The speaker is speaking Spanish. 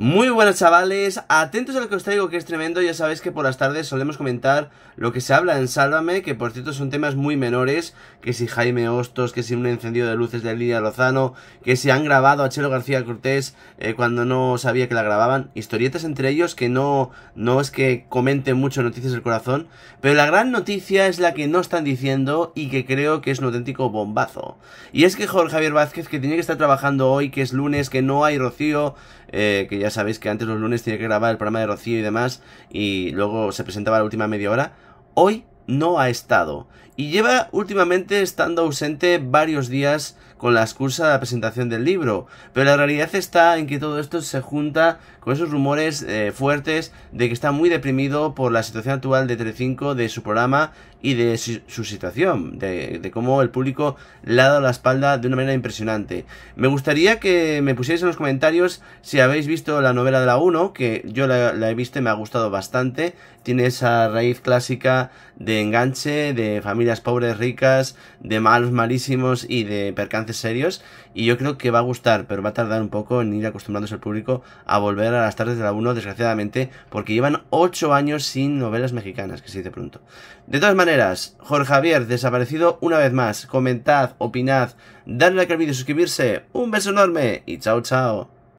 Muy buenas chavales, atentos a lo que os traigo que es tremendo, ya sabéis que por las tardes solemos comentar lo que se habla en Sálvame, que por cierto son temas muy menores, que si Jaime Hostos, que si un encendido de luces de Lidia Lozano, que si han grabado a Chelo García Cortés eh, cuando no sabía que la grababan, historietas entre ellos que no, no es que comenten mucho Noticias del Corazón, pero la gran noticia es la que no están diciendo y que creo que es un auténtico bombazo. Y es que Jorge Javier Vázquez, que tiene que estar trabajando hoy, que es lunes, que no hay Rocío, eh, que ya sabéis que antes los lunes tenía que grabar el programa de Rocío y demás, y luego se presentaba la última media hora. Hoy no ha estado y lleva últimamente estando ausente varios días con la excusa de la presentación del libro, pero la realidad está en que todo esto se junta con esos rumores eh, fuertes de que está muy deprimido por la situación actual de T5, de su programa y de su, situación, de, cómo el público le ha dado la espalda de una manera impresionante. Me gustaría que me pusierais en los comentarios si habéis visto la novela de la 1, que yo la, la he visto y me ha gustado bastante, tiene esa raíz clásica de enganche, de familias pobres, ricas, de malos malísimos y de percances serios. Y yo creo que va a gustar, pero va a tardar un poco en ir acostumbrándose al público a volver a las tardes de la 1, desgraciadamente, porque llevan 8 años sin novelas mexicanas, que se dice pronto. De todas maneras, Jorge Javier, desaparecido una vez más. Comentad, opinad, dadle like al vídeo, suscribirse. Un beso enorme y chao, chao.